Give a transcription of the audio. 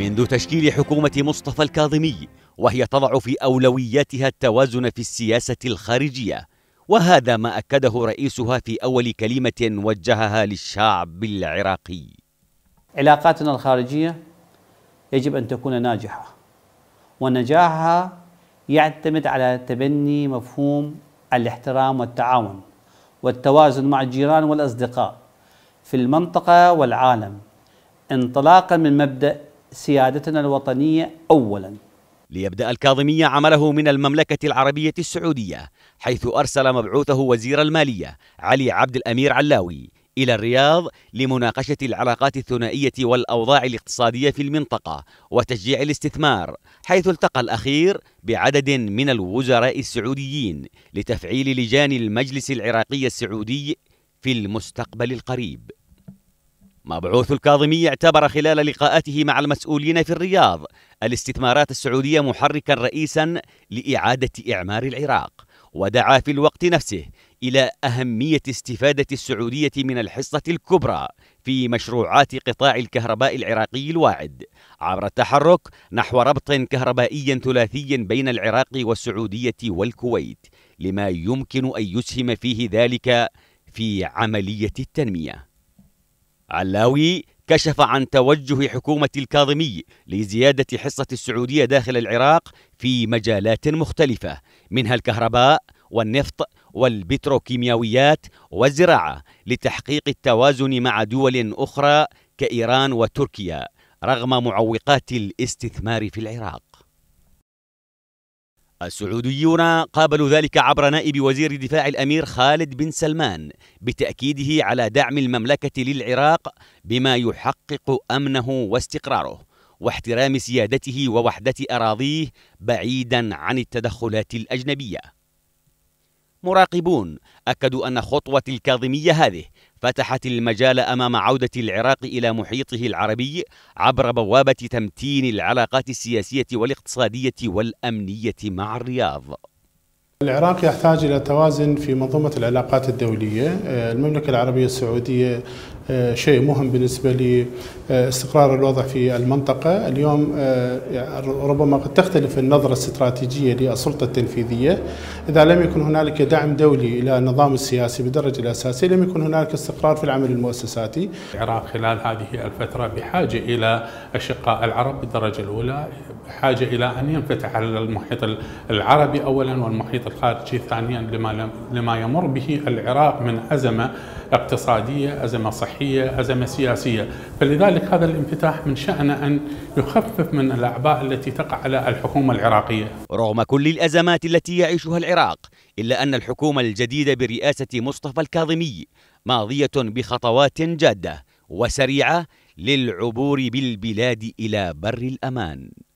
منذ تشكيل حكومة مصطفى الكاظمي وهي تضع في أولوياتها التوازن في السياسة الخارجية وهذا ما أكده رئيسها في أول كلمة وجهها للشعب العراقي علاقاتنا الخارجية يجب أن تكون ناجحة ونجاحها يعتمد على تبني مفهوم الاحترام والتعاون والتوازن مع الجيران والأصدقاء في المنطقة والعالم انطلاقا من مبدأ سيادتنا الوطنية أولا ليبدأ الكاظمية عمله من المملكة العربية السعودية حيث أرسل مبعوثه وزير المالية علي عبد الأمير علاوي إلى الرياض لمناقشة العلاقات الثنائية والأوضاع الاقتصادية في المنطقة وتشجيع الاستثمار حيث التقى الأخير بعدد من الوزراء السعوديين لتفعيل لجان المجلس العراقي السعودي في المستقبل القريب مبعوث الكاظمي اعتبر خلال لقاءاته مع المسؤولين في الرياض الاستثمارات السعودية محركا رئيسا لإعادة إعمار العراق ودعا في الوقت نفسه إلى أهمية استفادة السعودية من الحصة الكبرى في مشروعات قطاع الكهرباء العراقي الواعد عبر التحرك نحو ربط كهربائي ثلاثي بين العراق والسعودية والكويت لما يمكن أن يسهم فيه ذلك في عملية التنمية علاوي كشف عن توجه حكومة الكاظمي لزيادة حصة السعودية داخل العراق في مجالات مختلفة منها الكهرباء والنفط والبتروكيماويات والزراعة لتحقيق التوازن مع دول أخرى كإيران وتركيا رغم معوقات الاستثمار في العراق السعوديون قابلوا ذلك عبر نائب وزير دفاع الامير خالد بن سلمان بتاكيده على دعم المملكه للعراق بما يحقق امنه واستقراره واحترام سيادته ووحده اراضيه بعيدا عن التدخلات الاجنبيه مراقبون أكدوا أن خطوة الكاظمية هذه فتحت المجال أمام عودة العراق إلى محيطه العربي عبر بوابة تمتين العلاقات السياسية والاقتصادية والأمنية مع الرياض العراق يحتاج إلى توازن في منظومة العلاقات الدولية المملكة العربية السعودية آه، شيء مهم بالنسبة لاستقرار آه، الوضع في المنطقة اليوم آه، يعني ربما قد تختلف النظرة الاستراتيجية للسلطة التنفيذية إذا لم يكن هنالك دعم دولي إلى النظام السياسي بالدرجة الأساسية لم يكن هنالك استقرار في العمل المؤسساتي العراق خلال هذه الفترة بحاجة إلى أشقاء العرب بالدرجة الأولى بحاجة إلى أن ينفتح على المحيط العربي أولا والمحيط الخارجي ثانيا لما, لما يمر به العراق من أزمة اقتصادية أزمة صحية صحية أزمة سياسية فلذلك هذا الانفتاح من شأنه أن يخفف من الأعباء التي تقع على الحكومة العراقية رغم كل الأزمات التي يعيشها العراق إلا أن الحكومة الجديدة برئاسة مصطفى الكاظمي ماضية بخطوات جادة وسريعة للعبور بالبلاد إلى بر الأمان